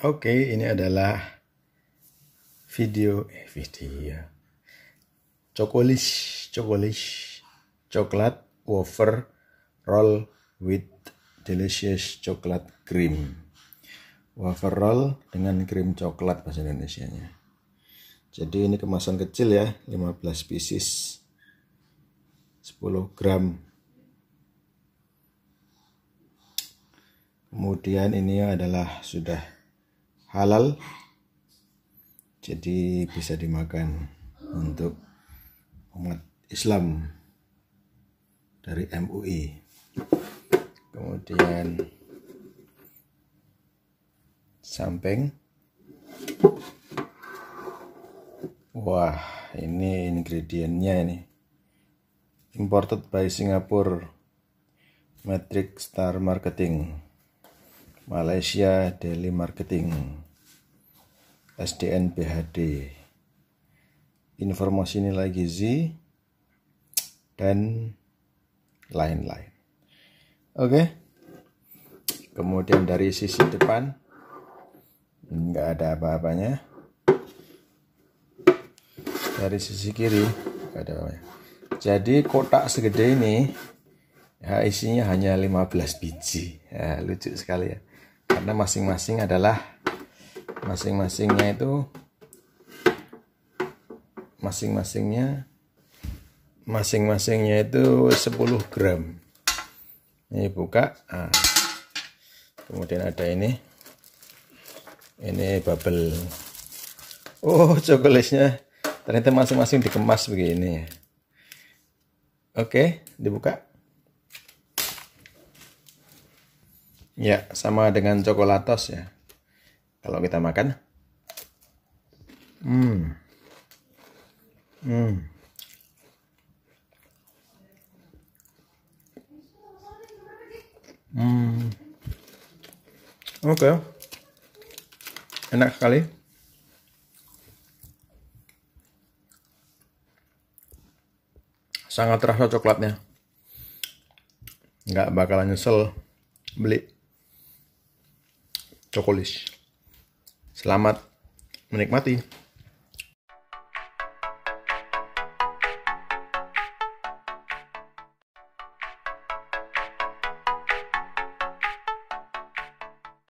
Oke, okay, ini adalah video eh video ya. cokolish cokolish coklat wafer roll with delicious coklat cream wafer roll dengan krim coklat bahasa Indonesia nya jadi ini kemasan kecil ya 15 pieces 10 gram kemudian ini adalah sudah halal jadi bisa dimakan untuk umat Islam dari MUI kemudian samping wah ini ingredientnya ini imported by Singapore Matrix Star Marketing Malaysia Daily Marketing SDN BHD informasi nilai gizi dan lain-lain oke kemudian dari sisi depan nggak ada apa-apanya dari sisi kiri nggak ada apa, -apa jadi kotak segede ini ya, isinya hanya 15 biji ya, lucu sekali ya karena masing-masing adalah masing-masingnya itu masing-masingnya masing-masingnya itu 10 gram ini buka nah. kemudian ada ini ini bubble oh coklatnya ternyata masing-masing dikemas begini oke dibuka Ya, sama dengan coklatos ya. Kalau kita makan. Hmm. Hmm. Hmm. Oke. Okay. Enak sekali. Sangat terasa coklatnya. Nggak bakalan nyesel beli. Cokolis. Selamat menikmati.